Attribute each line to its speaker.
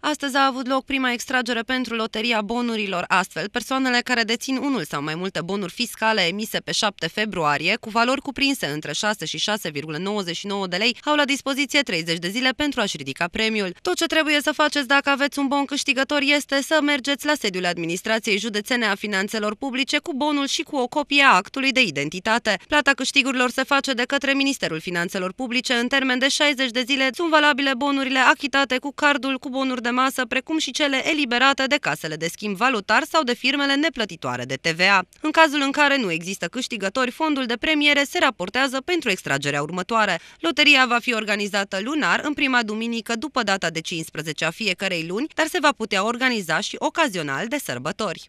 Speaker 1: Astăzi a avut loc prima extragere pentru loteria bonurilor, astfel persoanele care dețin unul sau mai multe bonuri fiscale emise pe 7 februarie, cu valori cuprinse între 6 și 6,99 de lei, au la dispoziție 30 de zile pentru a-și ridica premiul. Tot ce trebuie să faceți dacă aveți un bon câștigător este să mergeți la sediul Administrației Județene a Finanțelor Publice cu bonul și cu o copie a actului de identitate. Plata câștigurilor se face de către Ministerul Finanțelor Publice în termen de 60 de zile. Sunt valabile bonurile achitate cu cardul, cu bonuri de de masă, precum și cele eliberate de casele de schimb valutar sau de firmele neplătitoare de TVA. În cazul în care nu există câștigători, fondul de premiere se raportează pentru extragerea următoare. Loteria va fi organizată lunar în prima duminică după data de 15 a fiecarei luni, dar se va putea organiza și ocazional de sărbători.